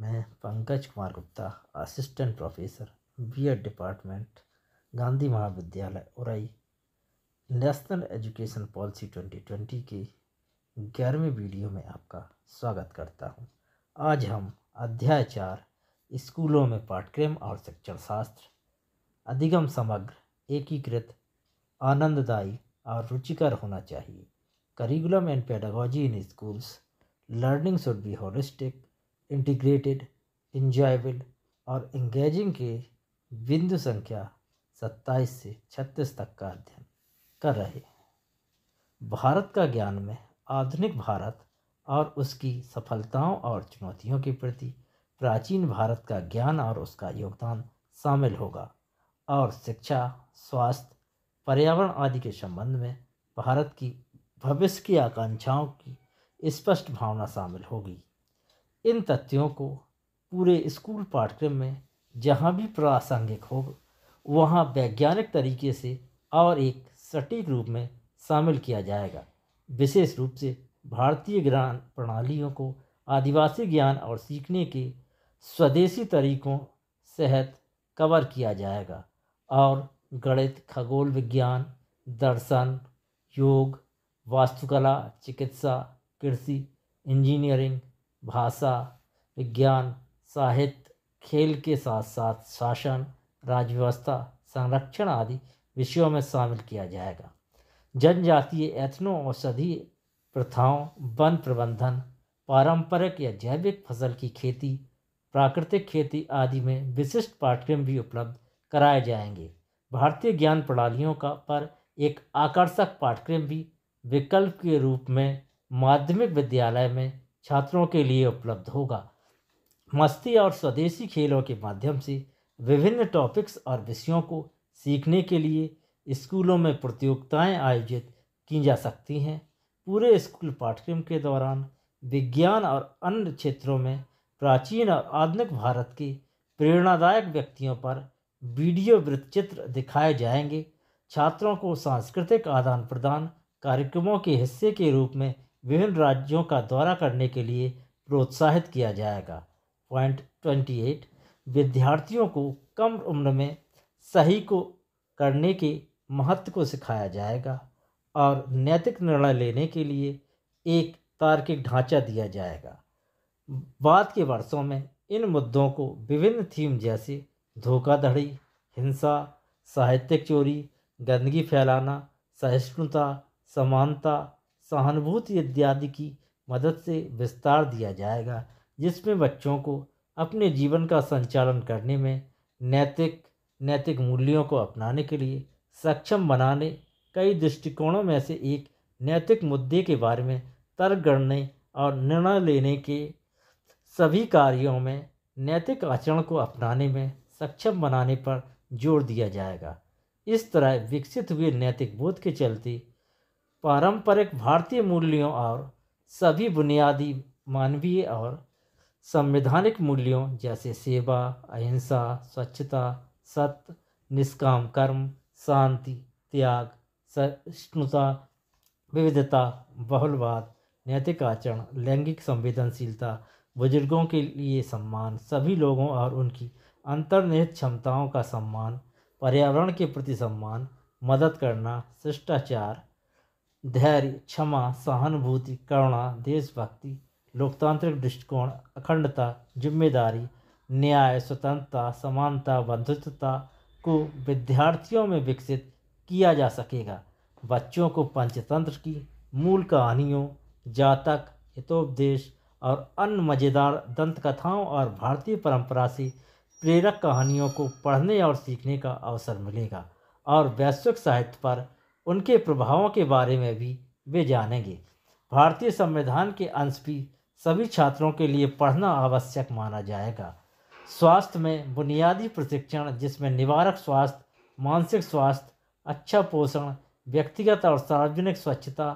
मैं Pankaj Kumar Gupta assistant professor BEd department Gandhi Mahavidyalaya Orai national education policy 2020 की ग्यारहवीं वीडियो में आपका स्वागत करता हूं। आज हम अध्याय चार स्कूलों में पाठ्यक्रम और शिक्षण शास्त्र अधिगम समग्र एकीकृत आनंददायी और रुचिकर होना चाहिए curriculum and pedagogy in schools learning should be holistic integrated enjoyable और इंगेजिंग के बिंदु संख्या 27 से 36 तक का अध्ययन कर रहे हैं भारत का ज्ञान में आधुनिक भारत और उसकी सफलताओं और चुनौतियों के प्रति प्राचीन भारत का ज्ञान और उसका योगदान शामिल होगा और शिक्षा स्वास्थ्य पर्यावरण आदि के संबंध में भारत की भविष्य की आकांक्षाओं की स्पष्ट भावना शामिल होगी इन तथ्यों को पूरे स्कूल पाठ्यक्रम में जहाँ भी प्रासंगिक हो वहाँ वैज्ञानिक तरीके से और एक सटीक रूप में शामिल किया जाएगा विशेष रूप से भारतीय ज्ञान प्रणालियों को आदिवासी ज्ञान और सीखने के स्वदेशी तरीकों सहित कवर किया जाएगा और गणित खगोल विज्ञान दर्शन योग वास्तुकला चिकित्सा कृषि इंजीनियरिंग भाषा विज्ञान साहित्य खेल के साथ साथ शासन राजव्यवस्था संरक्षण आदि विषयों में शामिल किया जाएगा जनजातीय एथनो औषधि प्रथाओं वन प्रबंधन पारंपरिक या जैविक फसल की खेती प्राकृतिक खेती आदि में विशिष्ट पाठ्यक्रम भी उपलब्ध कराए जाएंगे भारतीय ज्ञान प्रणालियों का पर एक आकर्षक पाठ्यक्रम भी विकल्प के रूप में माध्यमिक विद्यालय में छात्रों के लिए उपलब्ध होगा मस्ती और स्वदेशी खेलों के माध्यम से विभिन्न टॉपिक्स और विषयों को सीखने के लिए स्कूलों में प्रतियोगिताएं आयोजित की जा सकती हैं पूरे स्कूल पाठ्यक्रम के दौरान विज्ञान और अन्य क्षेत्रों में प्राचीन और आधुनिक भारत के प्रेरणादायक व्यक्तियों पर वीडियो वृत्तचित्र दिखाए जाएंगे छात्रों को सांस्कृतिक आदान प्रदान कार्यक्रमों के हिस्से के रूप में विभिन्न राज्यों का दौरा करने के लिए प्रोत्साहित किया जाएगा पॉइंट ट्वेंटी एट विद्यार्थियों को कम उम्र में सही को करने के महत्व को सिखाया जाएगा और नैतिक निर्णय लेने के लिए एक तार्किक ढांचा दिया जाएगा बाद के वर्षों में इन मुद्दों को विभिन्न थीम जैसे धोखाधड़ी हिंसा साहित्यिक चोरी गंदगी फैलाना सहिष्णुता समानता सहानुभूति इत्यादि की मदद से विस्तार दिया जाएगा जिसमें बच्चों को अपने जीवन का संचालन करने में नैतिक नैतिक मूल्यों को अपनाने के लिए सक्षम बनाने कई दृष्टिकोणों में से एक नैतिक मुद्दे के बारे में तर्क गढ़ने और निर्णय लेने के सभी कार्यों में नैतिक आचरण को अपनाने में सक्षम बनाने पर जोर दिया जाएगा इस तरह विकसित हुए नैतिक बोध के चलते पारंपरिक भारतीय मूल्यों और सभी बुनियादी मानवीय और संवैधानिक मूल्यों जैसे सेवा अहिंसा स्वच्छता सत्य निष्काम कर्म शांति त्याग सहिष्णुता विविधता बहुलवाद नैतिक आचरण लैंगिक संवेदनशीलता बुजुर्गों के लिए सम्मान सभी लोगों और उनकी अंतर्निहित क्षमताओं का सम्मान पर्यावरण के प्रति सम्मान मदद करना शिष्टाचार धैर्य क्षमा सहानुभूति करुणा देशभक्ति लोकतांत्रिक दृष्टिकोण अखंडता जिम्मेदारी न्याय स्वतंत्रता समानता बंधुत्वता को विद्यार्थियों में विकसित किया जा सकेगा बच्चों को पंचतंत्र की मूल कहानियों जातक हितोपदेश और अन्य मज़ेदार दंतकथाओं और भारतीय परंपरा से प्रेरक कहानियों को पढ़ने और सीखने का अवसर मिलेगा और वैश्विक साहित्य पर उनके प्रभावों के बारे में भी वे जानेंगे भारतीय संविधान के अंश भी सभी छात्रों के लिए पढ़ना आवश्यक माना जाएगा स्वास्थ्य में बुनियादी प्रशिक्षण जिसमें निवारक स्वास्थ्य मानसिक स्वास्थ्य अच्छा पोषण व्यक्तिगत और सार्वजनिक स्वच्छता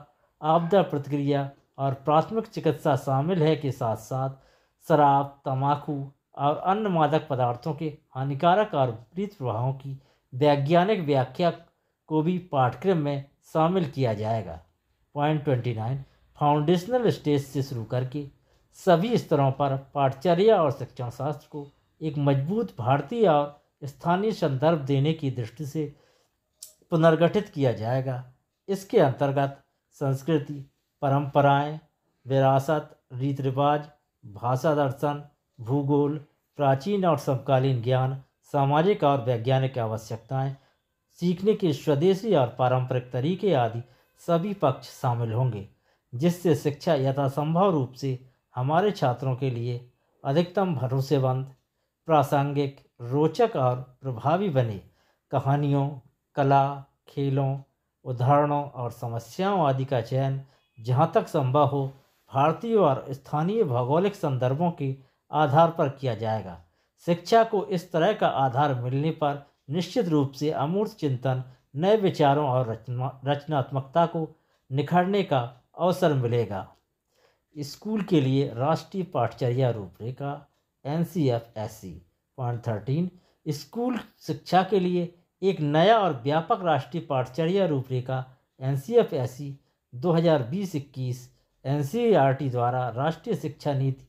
आपदा प्रतिक्रिया और प्राथमिक चिकित्सा शामिल है के साथ साथ शराब तंबाकू और अन्य मादक पदार्थों के हानिकारक और विपरीत प्रभावों की वैज्ञानिक व्याख्या को भी पाठ्यक्रम में शामिल किया जाएगा point twenty nine foundational stage से शुरू करके सभी स्तरों पर पाठचर्या और शिक्षण शास्त्र को एक मजबूत भारतीय और स्थानीय संदर्भ देने की दृष्टि से पुनर्गठित किया जाएगा इसके अंतर्गत संस्कृति परंपराएं, विरासत रीत रिवाज भाषा दर्शन भूगोल प्राचीन और समकालीन ज्ञान सामाजिक और वैज्ञानिक आवश्यकताएं सीखने के स्वदेशी और पारंपरिक तरीके आदि सभी पक्ष शामिल होंगे जिससे शिक्षा यथासंभव रूप से हमारे छात्रों के लिए अधिकतम भरोसेमंद प्रासंगिक रोचक और प्रभावी बने कहानियों कला खेलों उदाहरणों और समस्याओं आदि का चयन जहाँ तक संभव हो भारतीय और स्थानीय भौगोलिक संदर्भों के आधार पर किया जाएगा शिक्षा को इस तरह का आधार मिलने पर निश्चित रूप से अमूर्त चिंतन नए विचारों और रचनात्मकता को निखरने का अवसर मिलेगा स्कूल के लिए राष्ट्रीय पाठचर्या रूपरेखा N C F S C point thirteen school शिक्षा के लिए एक नया और व्यापक राष्ट्रीय पाठचर्या रूपरेखा N C F S C दो हज़ार बीस इक्कीस एन सी आर टी द्वारा राष्ट्रीय शिक्षा नीति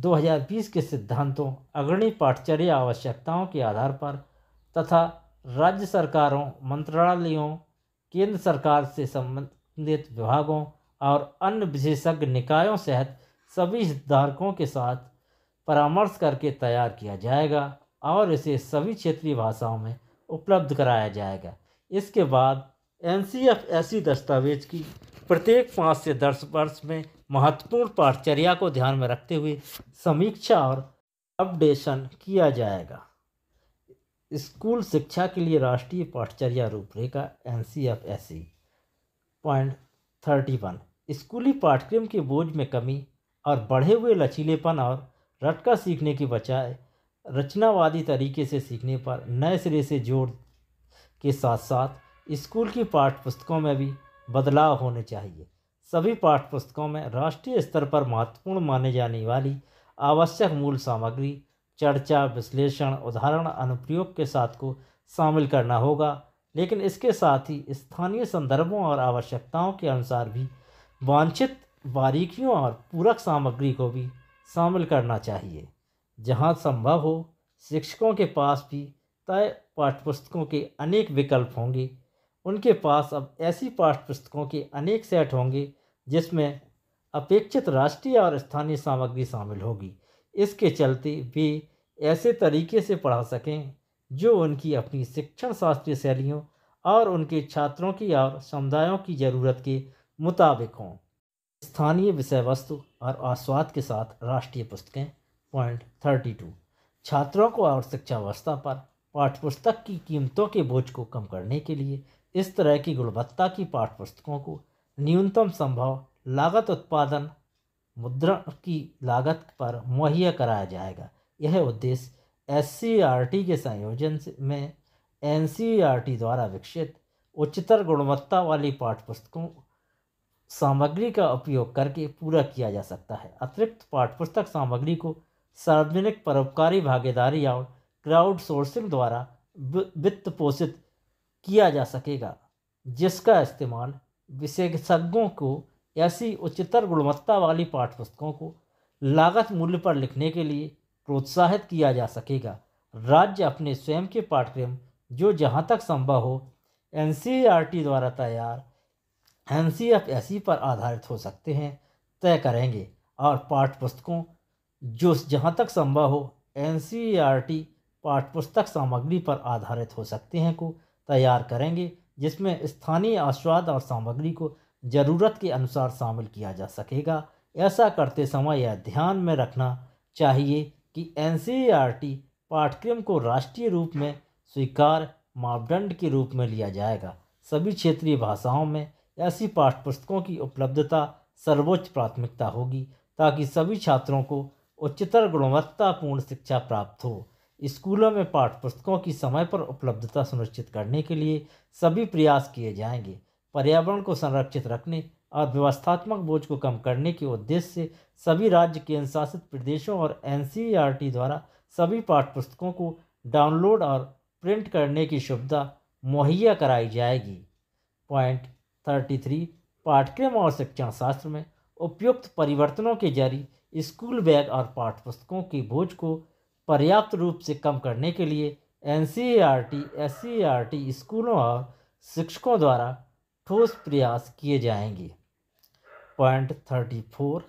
दो हज़ार बीस के सिद्धांतों अग्रणी पाठचर्या आवश्यकताओं के आधार पर तथा राज्य सरकारों मंत्रालयों केंद्र सरकार से संबंधित विभागों और अन्य विशेषज्ञ निकायों सहित सभी हितधारकों के साथ परामर्श करके तैयार किया जाएगा और इसे सभी क्षेत्रीय भाषाओं में उपलब्ध कराया जाएगा इसके बाद एन सी एफ ऐसी दस्तावेज की प्रत्येक पाँच से दस वर्ष में महत्वपूर्ण पाठचर्या को ध्यान में रखते हुए समीक्षा और अपडेशन किया जाएगा स्कूल शिक्षा के लिए राष्ट्रीय पाठचर्या रूपरेखा N C F S C point thirty one स्कूली पाठ्यक्रम के बोझ में कमी और बढ़े हुए लचीलेपन और रटका सीखने के बजाय रचनावादी तरीके से सीखने पर नए सिरे से जोर के साथ साथ स्कूल की पाठ्य पुस्तकों में भी बदलाव होने चाहिए सभी पाठ्य पुस्तकों में राष्ट्रीय स्तर पर महत्वपूर्ण माने जाने वाली आवश्यक मूल सामग्री चर्चा विश्लेषण उदाहरण अनुप्रयोग के साथ को शामिल करना होगा लेकिन इसके साथ ही स्थानीय संदर्भों और आवश्यकताओं के अनुसार भी वांछित बारीकियों और पूरक सामग्री को भी शामिल करना चाहिए जहाँ संभव हो शिक्षकों के पास भी तय पाठ्यपुस्तकों के अनेक विकल्प होंगे उनके पास अब ऐसी पाठ्यपुस्तकों के अनेक सेट होंगे जिसमें अपेक्षित राष्ट्रीय और स्थानीय सामग्री शामिल होगी इसके चलते वे ऐसे तरीके से पढ़ा सकें जो उनकी अपनी शिक्षण शास्त्रीय शैलियों और उनके छात्रों की और समुदायों की ज़रूरत के मुताबिक हों स्थानीय विषय वस्तु और आस्वाद के साथ राष्ट्रीय पुस्तकें पॉइंट थर्टी टू छात्रों को और शिक्षा व्यवस्था पर पाठ्यपुस्तक की कीमतों के बोझ को कम करने के लिए इस तरह की गुणवत्ता की पाठ्यपुस्तकों को न्यूनतम संभव लागत उत्पादन मुद्रा की लागत पर मुहैया कराया जाएगा यह उद्देश्य एस e के संयोजन में एन e द्वारा विकसित उच्चतर गुणवत्ता वाली पाठ्यपुस्तकों सामग्री का उपयोग करके पूरा किया जा सकता है अतिरिक्त पाठ्यपुस्तक सामग्री को सार्वजनिक परोपकारी भागीदारी और क्राउड सोर्सिंग द्वारा वित्त पोषित किया जा सकेगा जिसका इस्तेमाल विशेषज्ञों को ऐसी उच्चतर गुणवत्ता वाली पाठ्यपुस्तकों को लागत मूल्य पर लिखने के लिए प्रोत्साहित किया जा सकेगा राज्य अपने स्वयं के पाठ्यक्रम जो जहाँ तक संभव हो एन e द्वारा तैयार एन सी e e पर आधारित हो सकते हैं तय करेंगे और पाठ्यपुस्तकों जो जहाँ तक संभव हो एन पाठ्यपुस्तक सामग्री पर आधारित हो सकते हैं को तैयार करेंगे जिसमें स्थानीय आस्वाद और सामग्री को ज़रूरत के अनुसार शामिल किया जा सकेगा ऐसा करते समय यह ध्यान में रखना चाहिए कि एन पाठ्यक्रम को राष्ट्रीय रूप में स्वीकार मापदंड के रूप में लिया जाएगा सभी क्षेत्रीय भाषाओं में ऐसी पाठ्यपुस्तकों की उपलब्धता सर्वोच्च प्राथमिकता होगी ताकि सभी छात्रों को उच्चतर गुणवत्तापूर्ण शिक्षा प्राप्त हो स्कूलों में पाठ्यपुस्तकों की समय पर उपलब्धता सुनिश्चित करने के लिए सभी प्रयास किए जाएंगे पर्यावरण को संरक्षित रखने अव्यवस्थात्मक बोझ को कम करने के उद्देश्य से सभी राज्य के अनुशासित प्रदेशों और एन e द्वारा सभी पाठ्यपुस्तकों को डाउनलोड और प्रिंट करने की सुविधा मुहैया कराई जाएगी पॉइंट थर्टी थ्री पाठ्यक्रम और शिक्षण शास्त्र में उपयुक्त परिवर्तनों के जरिए स्कूल बैग और पाठ्यपुस्तकों के बोझ को पर्याप्त रूप से कम करने के लिए एन सी e e स्कूलों और शिक्षकों द्वारा ठोस प्रयास किए जाएंगे पॉइंट थर्टी फोर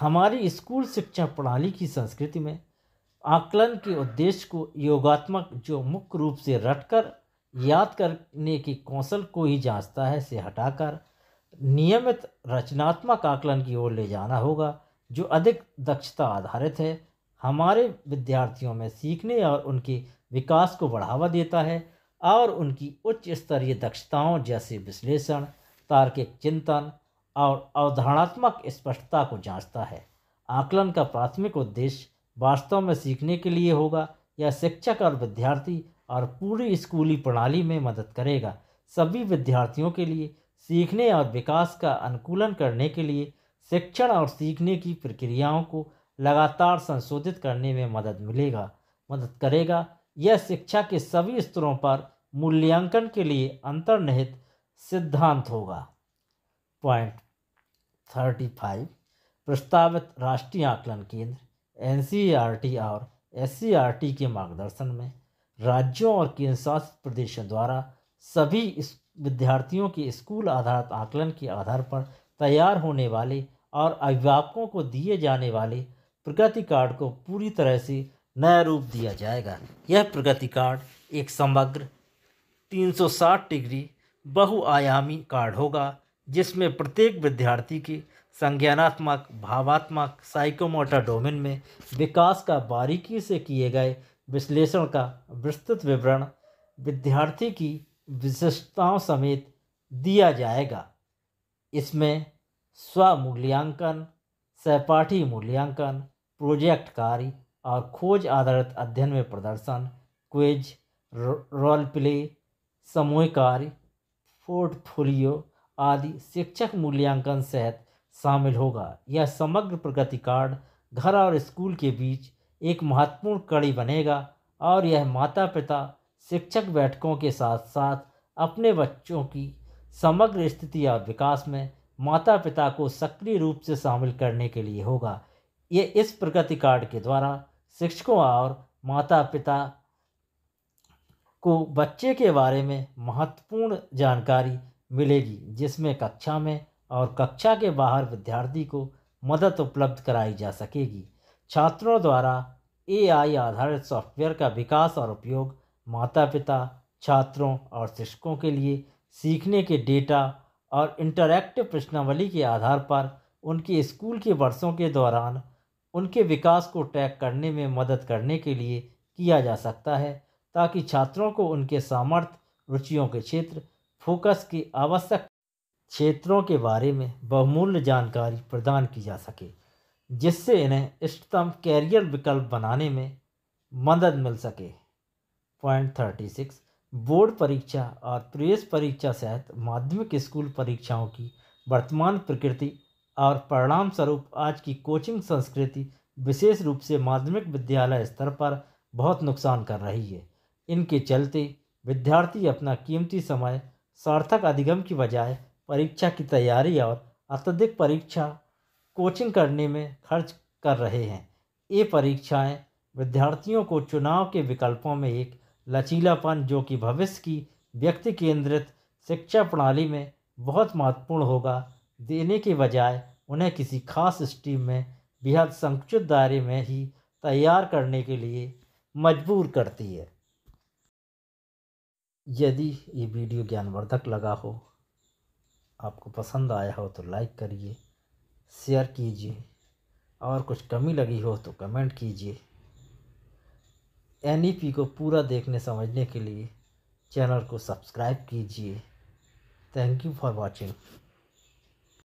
हमारी स्कूल शिक्षा प्रणाली की संस्कृति में आकलन के उद्देश्य को योगात्मक जो मुख्य रूप से रटकर याद करने के कौशल को ही जांचता है से हटाकर नियमित रचनात्मक आकलन की ओर ले जाना होगा जो अधिक दक्षता आधारित है हमारे विद्यार्थियों में सीखने और उनके विकास को बढ़ावा देता है और उनकी उच्च स्तरीय दक्षताओं जैसे विश्लेषण तार्किक चिंतन और अवधारणात्मक स्पष्टता को जांचता है आकलन का प्राथमिक उद्देश्य वास्तव में सीखने के लिए होगा यह शिक्षक और विद्यार्थी और पूरी स्कूली प्रणाली में मदद करेगा सभी विद्यार्थियों के लिए सीखने और विकास का अनुकूलन करने के लिए शिक्षण और सीखने की प्रक्रियाओं को लगातार संशोधित करने में मदद मिलेगा मदद करेगा यह शिक्षा के सभी स्तरों पर मूल्यांकन के लिए अंतर्निहित सिद्धांत होगा पॉइंट थर्टी फाइव प्रस्तावित राष्ट्रीय आकलन केंद्र एन और एस के मार्गदर्शन में राज्यों और केंद्र शासित प्रदेशों द्वारा सभी इस विद्यार्थियों के स्कूल आधारित आकलन के आधार पर तैयार होने वाले और अभिभावकों को दिए जाने वाले प्रगति कार्ड को पूरी तरह से नया रूप दिया जाएगा यह प्रगति कार्ड एक समग्र 360 डिग्री बहुआयामी कार्ड होगा जिसमें प्रत्येक विद्यार्थी की संज्ञानात्मक भावात्मक साइकोमोटर डोमेन में विकास का बारीकी से किए गए विश्लेषण का विस्तृत विवरण विद्यार्थी की विशेषताओं समेत दिया जाएगा इसमें स्व मूल्यांकन सहपाठी मूल्यांकन प्रोजेक्ट कार्य और खोज आधारित अध्ययन में प्रदर्शन क्विज रोल प्ले समूह कार्य पोर्टफोलियो आदि शिक्षक मूल्यांकन सहित शामिल होगा यह समग्र प्रगति कार्ड घर और स्कूल के बीच एक महत्वपूर्ण कड़ी बनेगा और यह माता पिता शिक्षक बैठकों के साथ साथ अपने बच्चों की समग्र स्थिति और विकास में माता पिता को सक्रिय रूप से शामिल करने के लिए होगा ये इस प्रगति कार्ड के द्वारा शिक्षकों और माता पिता को बच्चे के बारे में महत्वपूर्ण जानकारी मिलेगी जिसमें कक्षा में और कक्षा के बाहर विद्यार्थी को मदद उपलब्ध कराई जा सकेगी छात्रों द्वारा एआई आधारित सॉफ्टवेयर का विकास और उपयोग माता पिता छात्रों और शिक्षकों के लिए सीखने के डेटा और इंटरैक्टिव प्रश्नावली के आधार पर उनके स्कूल के वर्षों के दौरान उनके विकास को ट्रैक करने में मदद करने के लिए किया जा सकता है ताकि छात्रों को उनके सामर्थ्य रुचियों के क्षेत्र फोकस के आवश्यक क्षेत्रों के बारे में बहुमूल्य जानकारी प्रदान की जा सके जिससे इन्हें इष्टतम कैरियर विकल्प बनाने में मदद मिल सके पॉइंट थर्टी सिक्स बोर्ड परीक्षा और प्रवेश परीक्षा सहित माध्यमिक स्कूल परीक्षाओं की वर्तमान प्रकृति और परिणाम स्वरूप आज की कोचिंग संस्कृति विशेष रूप से माध्यमिक विद्यालय स्तर पर बहुत नुकसान कर रही है इनके चलते विद्यार्थी अपना कीमती समय सार्थक अधिगम की बजाय परीक्षा की तैयारी और अत्यधिक परीक्षा कोचिंग करने में खर्च कर रहे हैं ये परीक्षाएं विद्यार्थियों को चुनाव के विकल्पों में एक लचीलापन जो कि भविष्य की व्यक्ति केंद्रित शिक्षा प्रणाली में बहुत महत्वपूर्ण होगा देने के बजाय उन्हें किसी खास स्ट्रीम में बेहद संकुचित दायरे में ही तैयार करने के लिए मजबूर करती है यदि ये वीडियो ज्ञानवर्धक लगा हो आपको पसंद आया हो तो लाइक करिए शेयर कीजिए और कुछ कमी लगी हो तो कमेंट कीजिए एन को पूरा देखने समझने के लिए चैनल को सब्सक्राइब कीजिए थैंक यू फॉर वॉचिंग